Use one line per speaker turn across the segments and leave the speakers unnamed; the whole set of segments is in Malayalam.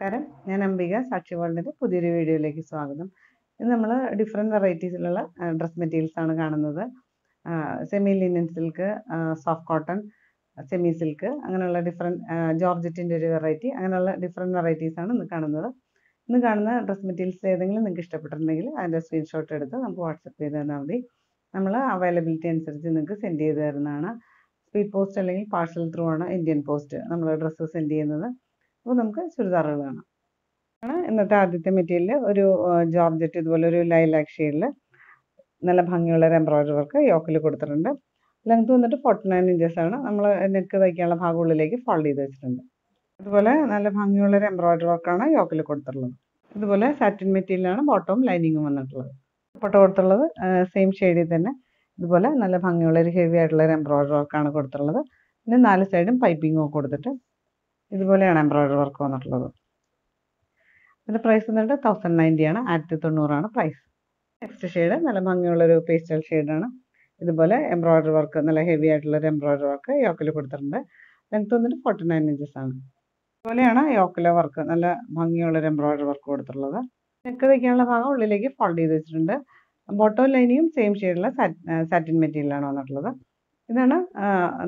നമസ്കാരം ഞാൻ അംബിക സാക്ഷി വേൾഡിന്റെ പുതിയൊരു വീഡിയോയിലേക്ക് സ്വാഗതം ഇന്ന് നമ്മൾ ഡിഫറെൻറ്റ് വെറൈറ്റീസിലുള്ള ഡ്രസ് മെറ്റീരിയൽസ് ആണ് കാണുന്നത് semi linen silk soft cotton semi silk അങ്ങനെയുള്ള ഡിഫറെൻറ്റ് ജോർജറ്റിൻ്റെ ഒരു വെറൈറ്റി അങ്ങനെയുള്ള ഡിഫറെൻറ്റ് ആണ് ഇന്ന് കാണുന്നത് ഇന്ന് കാണുന്ന ഡ്രസ് മെറ്റീരിയൽസ് ഏതെങ്കിലും നിങ്ങൾക്ക് ഇഷ്ടപ്പെട്ടിട്ടുണ്ടെങ്കിൽ അതിൻ്റെ സ്ക്രീൻഷോട്ട് എടുത്ത് നമുക്ക് വാട്സപ്പ് ചെയ്ത് തന്നാൽ മതി നമ്മൾ അവൈലബിലിറ്റി അനുസരിച്ച് നിങ്ങൾക്ക് സെൻഡ് ചെയ്ത് തരുന്നതാണ് സ്പീഡ് പോസ്റ്റ് അല്ലെങ്കിൽ പാർസൽ ത്രൂ ആണ് ഇന്ത്യൻ പോസ്റ്റ് നമ്മൾ ഡ്രസ്സ് സെൻഡ് ചെയ്യുന്നത് അപ്പോൾ നമുക്ക് ചുരിദാറുകൾ കാണാം ആണ് ഇന്നത്തെ ആദ്യത്തെ മെറ്റീരിയൽ ഒരു ജോർജറ്റ് ഇതുപോലെ ഒരു ലൈലാക് ഷെയ്ഡിൽ നല്ല ഭംഗിയുള്ള ഒരു എംബ്രോയിഡറി വർക്ക് യോക്കിൽ കൊടുത്തിട്ടുണ്ട് ലെങ്ത് വന്നിട്ട് ഫോർട്ടി നയൻ ഇഞ്ചസാണ് നമ്മൾ നെക്ക് തയ്ക്കാനുള്ള ഭാഗം ഉള്ളിലേക്ക് ഫോൾഡ് ചെയ്ത് വെച്ചിട്ടുണ്ട് അതുപോലെ നല്ല ഭംഗിയുള്ള ഒരു എംബ്രോയിഡറി വർക്കാണ് യോക്കിൽ കൊടുത്തിട്ടുള്ളത് ഇതുപോലെ സാറ്റിൻ മെറ്റീരിയലാണ് ബോട്ടവും ലൈനിങ്ങും വന്നിട്ടുള്ളത് പൊട്ട കൊടുത്തുള്ളത് സെയിം ഷെയ്ഡിൽ തന്നെ ഇതുപോലെ നല്ല ഭംഗിയുള്ള ഒരു ഹെവി ആയിട്ടുള്ള ഒരു എംബ്രോയിഡറി വർക്കാണ് കൊടുത്തിട്ടുള്ളത് പിന്നെ നാല് സൈഡും പൈപ്പിങ്ങും കൊടുത്തിട്ട് ഇതുപോലെയാണ് എംബ്രോയിഡറി വർക്ക് വന്നിട്ടുള്ളത് ഇതിൻ്റെ പ്രൈസ് എന്നിട്ട് തൗസൻഡ് ആണ് ആയിരത്തി തൊണ്ണൂറാണ് പ്രൈസ് നെക്സ്റ്റ് ഷെയ്ഡ് നല്ല ഭംഗിയുള്ളൊരു പേസ്റ്റൽ ഷെയ്ഡാണ് ഇതുപോലെ എംബ്രോയിഡറി വർക്ക് നല്ല ഹെവി ആയിട്ടുള്ളൊരു എംബ്രോയിഡറി വർക്ക് യോക്കിൽ കൊടുത്തിട്ടുണ്ട് ലെങ്ത് വന്നിട്ട് ഫോർട്ടി നയൻ ഇഞ്ചസ് ആണ് ഇതുപോലെയാണ് യോക്കിലെ വർക്ക് നല്ല ഭംഗിയുള്ളൊരു എംബ്രോയിഡറി വർക്ക് കൊടുത്തിട്ടുള്ളത് നെക്ക് തയ്ക്കാനുള്ള ഭാഗം ഉള്ളിലേക്ക് ഫോൾഡ് ചെയ്ത് വെച്ചിട്ടുണ്ട് ബോട്ടോ ലൈനിയും സെയിം ഷെയ്ഡുള്ള സാറ്റിൻ മെറ്റീരിയലാണ് വന്നിട്ടുള്ളത് ഇതാണ്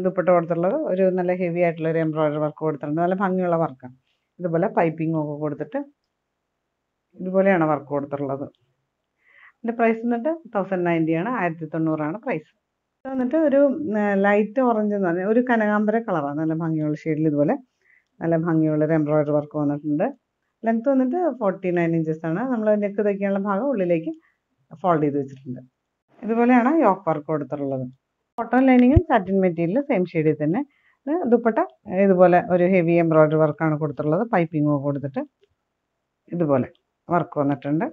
ദുപ്പട്ട കൊടുത്തുള്ളത് ഒരു നല്ല ഹെവി ആയിട്ടുള്ള ഒരു എംബ്രോയിഡറി വർക്ക് കൊടുത്തിട്ടുണ്ട് നല്ല ഭംഗിയുള്ള വർക്കാണ് ഇതുപോലെ പൈപ്പിംഗ് ഒക്കെ കൊടുത്തിട്ട് ഇതുപോലെയാണ് വർക്ക് കൊടുത്തിട്ടുള്ളത് ഇതിൻ്റെ പ്രൈസ് എന്നിട്ട് തൗസൻഡ് ആണ് ആയിരത്തി തൊണ്ണൂറാണ് പ്രൈസ് വന്നിട്ട് ഒരു ലൈറ്റ് ഓറഞ്ച് എന്ന് പറഞ്ഞാൽ ഒരു കനകാമ്പര കളറാണ് നല്ല ഭംഗിയുള്ള ഷെയ്ഡിൽ ഇതുപോലെ നല്ല ഭംഗിയുള്ള ഒരു എംബ്രോയിഡറി വർക്ക് വന്നിട്ടുണ്ട് ലെങ്ത് വന്നിട്ട് ഫോർട്ടി നയൻ ഇഞ്ചസ് ആണ് നമ്മൾ നെക്ക് തയ്ക്കാനുള്ള ഭാഗം ഉള്ളിലേക്ക് ഫോൾഡ് ചെയ്ത് വെച്ചിട്ടുണ്ട് ഇതുപോലെയാണ് യോക്ക് വർക്ക് കൊടുത്തിട്ടുള്ളത് കോട്ടൺ ലൈനിങ്ങും സാറ്റിൻ മെറ്റീരിയൽ സെയിം ഷെയ്ഡിൽ തന്നെ ദുപ്പട്ട ഇതുപോലെ ഒരു ഹെവി എംബ്രോയ്ഡറി വർക്കാണ് കൊടുത്തിട്ടുള്ളത് പൈപ്പിങ്ങും കൊടുത്തിട്ട് ഇതുപോലെ വർക്ക് വന്നിട്ടുണ്ട്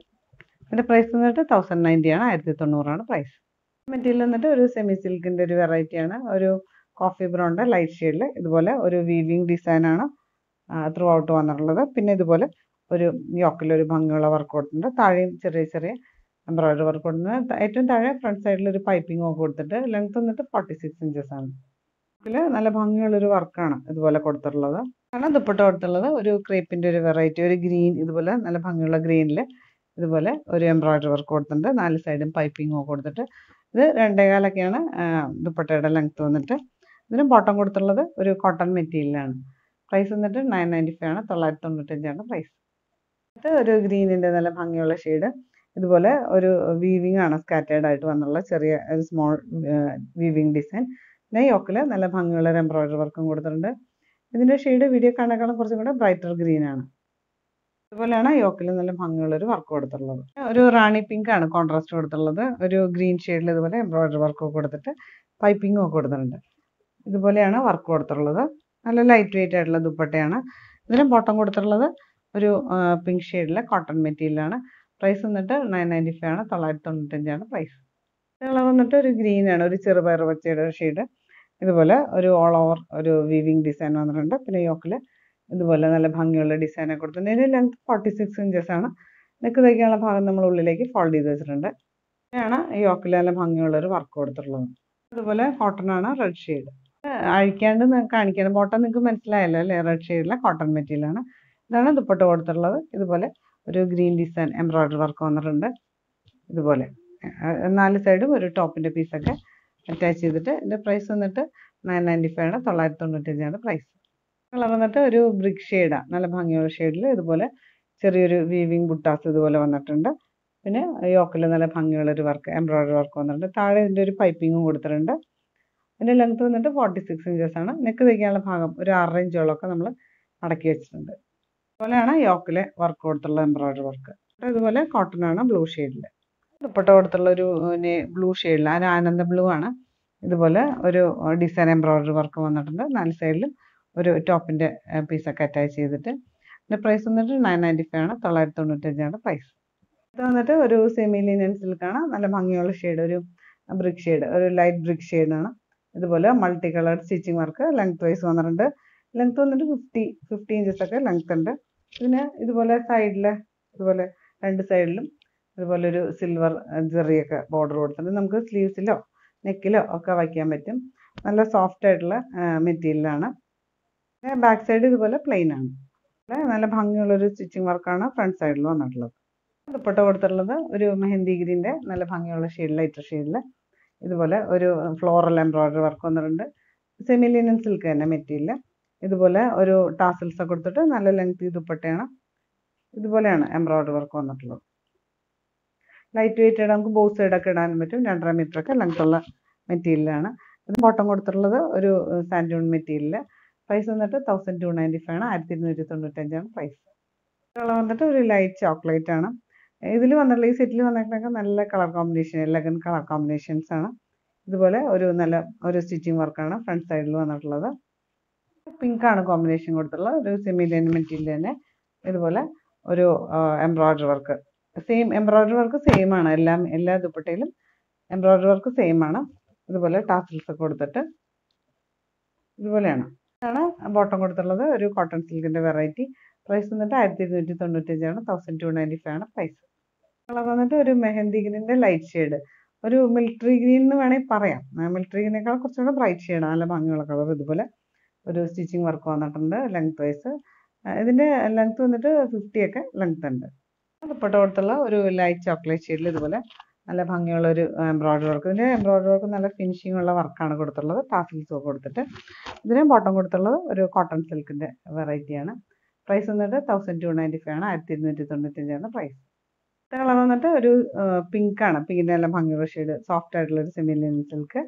അതിൻ്റെ പ്രൈസ് വന്നിട്ട് തൗസൻഡ് നയൻറ്റിയാണ് ആയിരത്തി തൊണ്ണൂറാണ് പ്രൈസ് മെറ്റീരിയൽ വന്നിട്ട് ഒരു സെമി സിൽക്കിൻ്റെ ഒരു വെറൈറ്റിയാണ് ഒരു കോഫി ബ്രൗണ്ട് ലൈറ്റ് ഷെയ്ഡിൽ ഇതുപോലെ ഒരു വീവിങ് ഡിസൈനാണ് ത്രൂ ഔട്ട് വന്നിട്ടുള്ളത് പിന്നെ ഇതുപോലെ ഒരു യോക്കിലൊരു ഭംഗിയുള്ള ഔട്ടുണ്ട് താഴെയും ചെറിയ ചെറിയ എംബ്രോയിഡറി വർക്ക് കൊടുക്കുന്നത് ഏറ്റവും താഴെ ഫ്രണ്ട് സൈഡിൽ ഒരു പൈപ്പിംഗ് ഒക്കെ കൊടുത്തിട്ട് ലെങ്ത് വന്നിട്ട് ഫോർട്ടി സിക്സ് ഇഞ്ചസ് ആണ് ഇതിൽ നല്ല ഭംഗിയുള്ളൊരു വർക്കാണ് ഇതുപോലെ കൊടുത്തിട്ടുള്ളത് കാരണം ദുപ്പട്ട കൊടുത്തുള്ളത് ഒരു ക്രീപ്പിൻ്റെ ഒരു വെറൈറ്റി ഒരു ഗ്രീൻ ഇതുപോലെ നല്ല ഭംഗിയുള്ള ഗ്രീനിൽ ഇതുപോലെ ഒരു എംബ്രോയിഡറി വർക്ക് കൊടുത്തിട്ടുണ്ട് നാല് സൈഡും പൈപ്പിംഗ് ഒക്കെ കൊടുത്തിട്ട് ഇത് രണ്ടേകാലൊക്കെയാണ് ദുപ്പട്ടയുടെ ലെങ്ത് വന്നിട്ട് ഇതിന് ബോട്ടം കൊടുത്തുള്ളത് ഒരു കോട്ടൺ മെറ്റീരിയലാണ് പ്രൈസ് വന്നിട്ട് നയൻ നയൻറ്റി ഫൈവ് ആണ് തൊള്ളായിരത്തി തൊണ്ണൂറ്റഞ്ചാണ് പ്രൈസ് ഇത് ഒരു ഗ്രീനിൻ്റെ നല്ല ഭംഗിയുള്ള ഷെയ്ഡ് ഇതുപോലെ ഒരു വീവിങ് ആണ് സ്കാറ്റേഡ് ആയിട്ട് വന്നുള്ള ചെറിയ ഒരു സ്മോൾ വീവിങ് ഡിസൈൻ പിന്നെ യോക്കിൽ നല്ല ഭംഗിയുള്ള ഒരു എംബ്രോയിഡറി വർക്കും കൊടുത്തിട്ടുണ്ട് ഇതിൻ്റെ ഷെയ്ഡ് വീഡിയോ കാണേക്കാളും കുറച്ചും കൂടെ ബ്രൈറ്റർ ഗ്രീൻ ആണ് അതുപോലെയാണ് യോക്കിൽ നല്ല ഭംഗിയുള്ള ഒരു വർക്ക് കൊടുത്തിട്ടുള്ളത് ഒരു റാണി പിങ്ക് ആണ് കോൺട്രാസ്റ്റ് കൊടുത്തിട്ടുള്ളത് ഒരു ഗ്രീൻ ഷെയ്ഡിൽ ഇതുപോലെ എംബ്രോയിഡറി വർക്കൊക്കെ കൊടുത്തിട്ട് പൈപ്പിങ്ങും ഒക്കെ കൊടുത്തിട്ടുണ്ട് ഇതുപോലെയാണ് വർക്ക് കൊടുത്തിട്ടുള്ളത് നല്ല ലൈറ്റ് വെയിറ്റ് ആയിട്ടുള്ള ദുപ്പട്ടയാണ് ഇതിലും ബോട്ടം കൊടുത്തിട്ടുള്ളത് ഒരു പിങ്ക് ഷെയ്ഡിലെ കോട്ടൺ മെറ്റീരിയലാണ് പ്രൈസ് വന്നിട്ട് നയൻ നയൻറ്റി ഫൈവ് ആണ് തൊള്ളായിരത്തി തൊണ്ണൂറ്റഞ്ചാണ് പ്രൈസ് കളർ വന്നിട്ട് ഒരു ഗ്രീൻ ആണ് ഒരു ചെറുപയർ പച്ചയുടെ ഒരു ഷെയ്ഡ് ഇതുപോലെ ഒരു ഓൾ ഓവർ ഒരു വീവിങ് ഡിസൈൻ വന്നിട്ടുണ്ട് പിന്നെ യോക്കിൽ ഇതുപോലെ നല്ല ഭംഗിയുള്ള ഡിസൈനൊക്കെ കൊടുത്തിട്ടുണ്ട് ഇതിൻ്റെ ലെങ്ത് ഫോർട്ടി സിക്സ് ഇഞ്ചസ് ആണ് നെക്ക് തയ്ക്കാനുള്ള ഭാഗം നമ്മൾ ഉള്ളിലേക്ക് ഫോൾഡ് ചെയ്ത് വെച്ചിട്ടുണ്ട് ഇതാണ് യോക്കിൽ നല്ല ഭംഗിയുള്ള ഒരു വർക്ക് കൊടുത്തിട്ടുള്ളത് അതുപോലെ കോട്ടൺ ആണ് റെഡ് ഷെയ്ഡ് അഴിക്കാണ്ട് കാണിക്കാൻ ബോട്ടം നിങ്ങൾക്ക് മനസ്സിലായല്ലോ അല്ലേ റെഡ് ഷെയ്ഡിലെ കോട്ടൺ മെറ്റീരിയലാണ് ഇതാണ് ദുപ്പട്ട കൊടുത്തിട്ടുള്ളത് ഇതുപോലെ ഒരു ഗ്രീൻ ഡിസൈൻ എംബ്രോയ്ഡറി വർക്ക് വന്നിട്ടുണ്ട് ഇതുപോലെ നാല് സൈഡും ഒരു ടോപ്പിൻ്റെ പീസൊക്കെ അറ്റാച്ച് ചെയ്തിട്ട് ഇതിൻ്റെ പ്രൈസ് വന്നിട്ട് നയൻ നയൻറ്റി ആണ് തൊള്ളായിരത്തി തൊണ്ണൂറ്റഞ്ചാണ് പ്രൈസ് കളർ വന്നിട്ട് ഒരു ബ്രിക്ക് ഷെയ്ഡാണ് നല്ല ഭംഗിയുള്ള ഷെയ്ഡിൽ ഇതുപോലെ ചെറിയൊരു വീവിങ് ബുട്ടാസ് ഇതുപോലെ വന്നിട്ടുണ്ട് പിന്നെ യോക്കിൽ നല്ല ഭംഗിയുള്ള ഒരു വർക്ക് എംബ്രോയ്ഡറി വർക്ക് വന്നിട്ടുണ്ട് താഴെ ഇതിൻ്റെ ഒരു പൈപ്പിങ്ങും കൊടുത്തിട്ടുണ്ട് അതിൻ്റെ ലെങ്ത് വന്നിട്ട് ഫോർട്ടി സിക്സ് ഇഞ്ചസ് ആണ് നെക്ക് തയ്ക്കാനുള്ള ഭാഗം ഒരു ആറര ഒക്കെ നമ്മൾ അടക്കി വെച്ചിട്ടുണ്ട് അതുപോലെയാണ് യോക്കിലെ വർക്ക് കൊടുത്തുള്ള എംബ്രോയ്ഡറി വർക്ക് ഇതുപോലെ കോട്ടൺ ആണ് ബ്ലൂ ഷെയ്ഡിൽ ദുപ്പട്ട കൊടുത്തുള്ള ഒരു ബ്ലൂ ഷെയ്ഡിൽ ആ ആനന്ദ ബ്ലൂ ആണ് ഇതുപോലെ ഒരു ഡിസൈൻ എംബ്രോയ്ഡറി വർക്ക് വന്നിട്ടുണ്ട് നാല് സൈഡിൽ ഒരു ടോപ്പിൻ്റെ പീസൊക്കെ അറ്റാച്ച് ചെയ്തിട്ട് ഇതിൻ്റെ പ്രൈസ് വന്നിട്ട് നയൻ നയൻറ്റി ഫൈവ് ആണ് തൊള്ളായിരത്തി തൊണ്ണൂറ്റഞ്ചാണ് പ്രൈസ് ഇത് വന്നിട്ട് ഒരു സെമി ലിനൻ സിൽക്കാണ് നല്ല ഭംഗിയുള്ള ഷെയ്ഡ് ഒരു ബ്രിക്ക് ഷെയ്ഡ് ഒരു ലൈറ്റ് ബ്രിക്ക് ഷെയ്ഡാണ് ഇതുപോലെ multi colour stitching work length wise വന്നിട്ടുണ്ട് ലെങ്ത് വന്നിട്ട് ഫിഫ്റ്റി ഫിഫ്റ്റി ഒക്കെ ലെങ്ത് ഉണ്ട് പിന്നെ ഇതുപോലെ സൈഡിൽ ഇതുപോലെ രണ്ട് സൈഡിലും ഇതുപോലെ ഒരു സിൽവർ ജെറിയൊക്കെ ബോർഡർ കൊടുത്തിട്ടുണ്ട് നമുക്ക് സ്ലീവ്സിലോ നെക്കിലോ ഒക്കെ വയ്ക്കാൻ പറ്റും നല്ല സോഫ്റ്റ് ആയിട്ടുള്ള മെറ്റീരിയലാണ് പിന്നെ ബാക്ക് സൈഡ് ഇതുപോലെ പ്ലെയിൻ ആണ് നല്ല ഭംഗിയുള്ളൊരു സ്റ്റിച്ചിങ് വർക്കാണ് ഫ്രണ്ട് സൈഡിൽ വന്നിട്ടുള്ളത് ദുപ്പട്ട കൊടുത്തിട്ടുള്ളത് ഒരു മെഹന്തി ഗ്രീൻ്റെ നല്ല ഭംഗിയുള്ള ഷെയ്ഡ് ലൈറ്റർ ഷെയ്ഡിൽ ഇതുപോലെ ഒരു ഫ്ലോറൽ എംബ്രോയ്ഡറി വർക്ക് വന്നിട്ടുണ്ട് സെമി ലിനൻ സിൽക്ക് തന്നെ മെറ്റീരിയൽ ഇതുപോലെ ഒരു ടാസൽസ് ഒക്കെ കൊടുത്തിട്ട് നല്ല ലെങ്ത് ദുപ്പട്ടയാണ് ഇതുപോലെയാണ് എംബ്രോയ്ഡറി വർക്ക് വന്നിട്ടുള്ളത് ലൈറ്റ് വെയിറ്റ് ആയിട്ട് നമുക്ക് ബോസ് ഒക്കെ ഇടാനും പറ്റും രണ്ടര മീറ്റർ ഒക്കെ ഉള്ള മെറ്റീരിയലാണ് ഇത് ബോട്ടം കൊടുത്തിട്ടുള്ളത് ഒരു സാൻഡൂൺ മെറ്റീരിയൽ പ്രൈസ് വന്നിട്ട് തൗസൻഡ് ടു നയൻറ്റി ഫൈവ് ആണ് ആയിരത്തി ഇരുന്നൂറ്റി തൊണ്ണൂറ്റഞ്ചാണ് പ്രൈസ് കളർ വന്നിട്ട് ഒരു ലൈറ്റ് ചോക്ലേറ്റ് ആണ് ഇതിൽ വന്നിട്ടുള്ള ഈ സെറ്റിൽ വന്നിട്ടുണ്ടെങ്കിൽ നല്ല colour combination elegant colour combinations ആണ് ഇതുപോലെ ഒരു നല്ല ഒരു സ്റ്റിച്ചിങ് വർക്കാണ് ഫ്രണ്ട് സൈഡിൽ വന്നിട്ടുള്ളത് പിങ്ക് ആണ് കോമ്പിനേഷൻ കൊടുത്തുള്ള ഒരു സെമി ലൈൻ മെറ്റീരിയൽ തന്നെ ഇതുപോലെ ഒരു embroidery work same embroidery work same ആണ് എല്ലാം എല്ലാ ദുപ്പട്ടയിലും എംബ്രോയ്ഡറി വർക്ക് സെയിം ആണ് ഇതുപോലെ ടാസിൽസ് ഒക്കെ കൊടുത്തിട്ട് ഇതുപോലെയാണ് ഇതാണ് ബോട്ടം കൊടുത്തുള്ളത് ഒരു കോട്ടൺ സിൽക്കിൻ്റെ വെറൈറ്റി പ്രൈസ് വന്നിട്ട് ആയിരത്തി ഇരുന്നൂറ്റി തൊണ്ണൂറ്റഞ്ചാണ് തൗസൻഡ് ടു നയൻറ്റി ഫൈവ് ആണ് പ്രൈസ് കളർ വന്നിട്ട് ഒരു മെഹന്തി ഗ്രീനിൻ്റെ ലൈറ്റ് ഷെയ്ഡ് ഒരു മിലിറ്ററി ഗ്രീൻ എന്ന് വേണമെങ്കിൽ പറയാം മിലിറ്ററി ഗ്രീനേക്കാൾ കുറച്ചുകൂടെ ബ്രൈറ്റ് ഷെയ്ഡാണ് നല്ല ഭംഗിയുള്ള കളർ ഇതുപോലെ ഒരു സ്റ്റിച്ചിങ് വർക്ക് വന്നിട്ടുണ്ട് ലെങ്ത് വൈസ് ഇതിൻ്റെ ലെങ്ത് വന്നിട്ട് ഫിഫ്റ്റി ഒക്കെ ലെങ്ത് ഉണ്ട് ദുപ്പട്ട കൊടുത്തുള്ള ഒരു ലൈറ്റ് ചോക്ലേറ്റ് ഷെയ്ഡിൽ ഇതുപോലെ നല്ല ഭംഗിയുള്ള ഒരു എംബ്രോയ്ഡറി വർക്ക് ഇതിൻ്റെ എംബ്രോയ്ഡറി വർക്ക് നല്ല ഫിനിഷിംഗ് ഉള്ള വർക്കാണ് കൊടുത്തുള്ളത് ടാസിൽസൊക്കെ കൊടുത്തിട്ട് ഇതിന് ബോട്ടം കൊടുത്തുള്ളത് ഒരു കോട്ടൺ സിൽക്കിൻ്റെ വെറൈറ്റിയാണ് പ്രൈസ് വന്നിട്ട് തൗസൻഡ് ടു നയൻറ്റി ഫൈവ് ആണ് ആയിരത്തി ഇരുന്നൂറ്റി തൊണ്ണൂറ്റഞ്ചാണ് പ്രൈസ് കളർ വന്നിട്ട് ഒരു പിങ്ക് ആണ് പിങ്കിൻ്റെ നല്ല ഭംഗിയുള്ള ഷെയ്ഡ് സോഫ്റ്റ് ആയിട്ടുള്ള ഒരു സെമി ലിനൻ സിൽക്ക്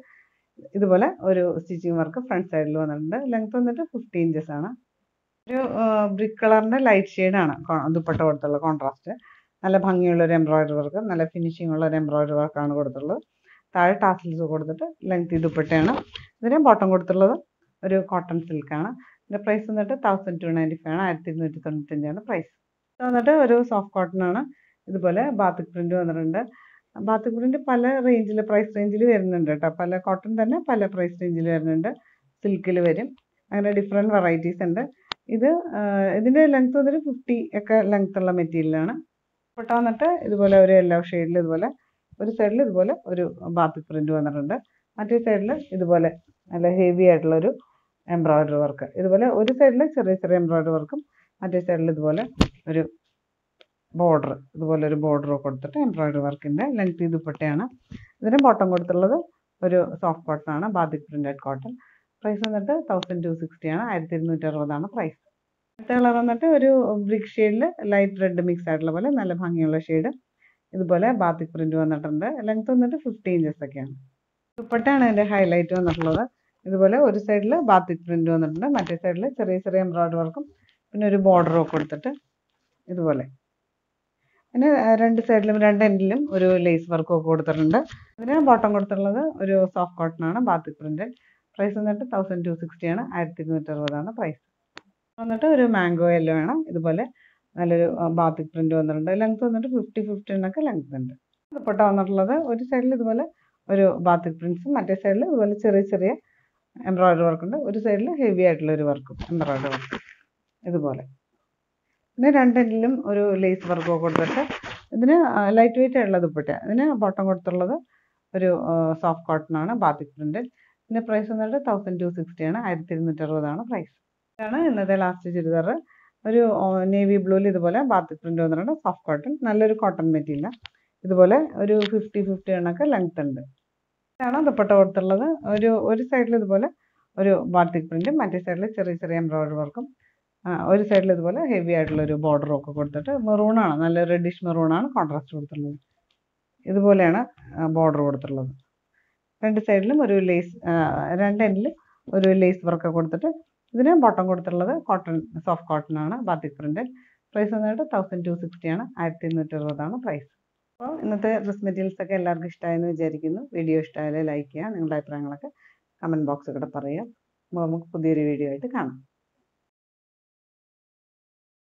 ഇതുപോലെ ഒരു സ്റ്റിച്ചിങ് വർക്ക് ഫ്രണ്ട് സൈഡിൽ വന്നിട്ടുണ്ട് ലെങ്ത് വന്നിട്ട് ഫിഫ്റ്റി ഇഞ്ചസ് ആണ് ഒരു ബ്രിക്ക് കളറിന്റെ ലൈറ്റ് ഷെയ്ഡാണ് ദുപ്പട്ട കൊടുത്തുള്ള കോൺട്രാസ്റ്റ് നല്ല ഭംഗിയുള്ള ഒരു എംബ്രോയിഡറി വർക്ക് നല്ല ഫിനിഷിംഗ് ഉള്ള ഒരു എംബ്രോയിഡറി വർക്കാണ് കൊടുത്തുള്ളത് താഴെ ടാസിൽസ് കൊടുത്തിട്ട് ലെങ്ത് ദുപ്പട്ടയാണ് ഇതിന് ബോട്ടം കൊടുത്തുള്ളത് ഒരു കോട്ടൺ സിൽക്കാണ് ഇതിൻ്റെ പ്രൈസ് വന്നിട്ട് തൗസൻഡ് ടു നയൻറ്റി ഫൈവ് ആണ് ആയിരത്തി ഇരുന്നൂറ്റി തൊണ്ണൂറ്റഞ്ചാണ് പ്രൈസ് വന്നിട്ട് ഒരു സോഫ്റ്റ് കോട്ടൺ ആണ് ഇതുപോലെ ബാത്തിക് പ്രിന്റ് വന്നിട്ടുണ്ട് ബാത്ത് പ്രിൻ്റ് പല റേഞ്ചിൽ പ്രൈസ് റേഞ്ചിൽ വരുന്നുണ്ട് കേട്ടോ പല കോട്ടൺ തന്നെ പല പ്രൈസ് റേഞ്ചിൽ വരുന്നുണ്ട് സിൽക്കിൽ വരും അങ്ങനെ ഡിഫറെൻറ്റ് വെറൈറ്റീസ് ഉണ്ട് ഇത് ഇതിൻ്റെ ലെങ്ത് വന്നിട്ട് ഫിഫ്റ്റി ഒക്കെ ലെങ്ത് ഉള്ള മെറ്റീരിയലാണ് പൊട്ട വന്നിട്ട് ഇതുപോലെ ഒരു എല്ലാ ഷെയ്ഡിൽ ഇതുപോലെ ഒരു സൈഡിൽ ഇതുപോലെ ഒരു ബാത്ത് പ്രിൻറ്റ് വന്നിട്ടുണ്ട് മറ്റേ സൈഡിൽ ഇതുപോലെ നല്ല ഹെവി ആയിട്ടുള്ളൊരു എംബ്രോയ്ഡറി വർക്ക് ഇതുപോലെ ഒരു സൈഡിൽ ചെറിയ ചെറിയ എംബ്രോയ്ഡറി വർക്കും മറ്റേ സൈഡിൽ ഇതുപോലെ ഒരു ബോർഡർ ഇതുപോലെ ഒരു ബോർഡർ കൊടുത്തിട്ട് എംബ്രോയിഡറി വർക്കിൻ്റെ ലെങ്ത് ഇത് പട്ടയാണ് ഇതിന് ബോട്ടം കൊടുത്തുള്ളത് ഒരു സോഫ്റ്റ് കോട്ടൺ ആണ് ബാദിക് പ്രിൻറ്റഡ് കോട്ടൺ പ്രൈസ് വന്നിട്ട് തൗസൻഡ് ടു സിക്സ്റ്റി ആണ് ആയിരത്തി ഇരുന്നൂറ്റി അറുപതാണ് പ്രൈസ് അടുത്ത കളർ വന്നിട്ട് ഒരു ബ്രിക് ഷെയ്ഡിൽ ലൈറ്റ് റെഡ് മിക്സ് ആയിട്ടുള്ള പോലെ നല്ല ഭംഗിയുള്ള ഷെയ്ഡ് ഇതുപോലെ ബാത്തിക് പ്രിന്റ് വന്നിട്ടുണ്ട് ലെങ്ത് വന്നിട്ട് ഫിഫ്റ്റി ഇഞ്ചസ് ഒക്കെയാണ് ദുപ്പട്ടയാണ് അതിൻ്റെ ഹൈലൈറ്റ് വന്നിട്ടുള്ളത് ഇതുപോലെ ഒരു സൈഡിൽ ബാത്തിക് പ്രിന്റ് വന്നിട്ടുണ്ട് മറ്റേ സൈഡിൽ ചെറിയ ചെറിയ എംബ്രോയിഡറി വർക്കും പിന്നെ ഒരു ബോർഡറും ഒക്കെ കൊടുത്തിട്ട് ഇതുപോലെ പിന്നെ രണ്ട് സൈഡിലും രണ്ട് എൻഡിലും ഒരു ലേസ് വർക്കും ഒക്കെ കൊടുത്തിട്ടുണ്ട് അതിന് ബോട്ടം കൊടുത്തിട്ടുള്ളത് ഒരു സോഫ്റ്റ് കോട്ടൺ ആണ് ബാത്തി പ്രിൻ്റ് പ്രൈസ് വന്നിട്ട് തൗസൻഡ് ടു സിക്സ്റ്റിയാണ് ആയിരത്തി ഇരുന്നൂറ്റി അറുപതാണ് പ്രൈസ് വന്നിട്ട് ഒരു മാംഗോ എല്ലോ വേണം ഇതുപോലെ നല്ലൊരു ബാത്തിക് പ്രിന്റ് വന്നിട്ടുണ്ട് ലെങ്ത് വന്നിട്ട് ഫിഫ്റ്റി ഫിഫ്റ്റീനൊക്കെ ലെങ്ത് ഉണ്ട് ദുപ്പട്ട വന്നിട്ടുള്ളത് ഒരു സൈഡിൽ ഇതുപോലെ ഒരു ബാത്തിക് പ്രിൻസും മറ്റേ സൈഡിൽ ഇതുപോലെ ചെറിയ ചെറിയ എംബ്രോയിഡറി വർക്കുണ്ട് ഒരു സൈഡിൽ ഹെവി ആയിട്ടുള്ള ഒരു വർക്കും എംബ്രോയിഡറി വർക്ക് ഇതുപോലെ ഇതിന് രണ്ടെണ്ണിലും ഒരു ലേസ് വർക്കോ കൊടുത്തിട്ട് ഇതിന് ലൈറ്റ് വെയിറ്റ് ആയിട്ടുള്ള ദുപ്പട്ട ഇതിന് ബോട്ടം കൊടുത്തുള്ളത് ഒരു സോഫ്റ്റ് കോട്ടണാണ് ബാത്തി പ്രിൻ്റ് ഇതിൻ്റെ പ്രൈസ് വന്നിട്ട് തൗസൻഡ് ടു സിക്സ്റ്റി ആണ് ആയിരത്തി അറുപതാണ് പ്രൈസ് ഇതാണ് ഇന്നത്തെ ലാസ്റ്റ് ചുരിദാർ ഒരു നേവി ബ്ലൂവിൽ ഇതുപോലെ ബാത്തി പ്രിൻ്റ് വന്നിട്ടുണ്ട് സോഫ്റ്റ് കോട്ടൺ നല്ലൊരു കോട്ടൺ മെറ്റീരിയൽ ഇതുപോലെ ഒരു ഫിഫ്റ്റി ഫിഫ്റ്റി എണ്ണൊക്കെ ലെങ്ത് ഉണ്ട് ഇതാണ് ദുപ്പട്ട കൊടുത്തുള്ളത് ഒരു ഒരു സൈഡിൽ ഇതുപോലെ ഒരു ബാത്തിക് പ്രിന്റും മറ്റേ സൈഡിൽ ചെറിയ ചെറിയ എംബ്രോയിഡറി വർക്കും ഒരു സൈഡിൽ ഇതുപോലെ ഹെവി ആയിട്ടുള്ള ഒരു ബോർഡറും ഒക്കെ കൊടുത്തിട്ട് മെറൂണാണ് നല്ല റെഡിഷ് മെറൂണാണ് കോൺട്രാസ്റ്റ് കൊടുത്തിട്ടുള്ളത് ഇതുപോലെയാണ് ബോർഡർ കൊടുത്തിട്ടുള്ളത് രണ്ട് സൈഡിലും ഒരു ലേസ് രണ്ട് എൻഡിലും ഒരു ലേസ് വർക്ക് കൊടുത്തിട്ട് ഇതിന് ബോട്ടം കൊടുത്തിട്ടുള്ളത് കോട്ടൺ സോഫ്റ്റ് കോട്ടൺ ആണ് ബാത്തിക് പ്രിന്റ് പ്രൈസ് വന്നിട്ട് തൗസൻഡ് ടു സിക്സ്റ്റി ആണ് ആയിരത്തി ഇരുന്നൂറ്റി അറുപതാണ് പ്രൈസ് അപ്പോൾ ഇന്നത്തെ ഡ്രസ് മെറ്റീരിയൽസ് ഒക്കെ എല്ലാവർക്കും ഇഷ്ടമായെന്ന് വിചാരിക്കുന്നു വീഡിയോ ഇഷ്ടമായാലും ലൈക്ക് ചെയ്യുക നിങ്ങളുടെ അഭിപ്രായങ്ങളൊക്കെ കമൻറ്റ് ബോക്സിൽ കൂടെ പറയുക അപ്പോൾ നമുക്ക് പുതിയൊരു വീഡിയോ ആയിട്ട് കാണാം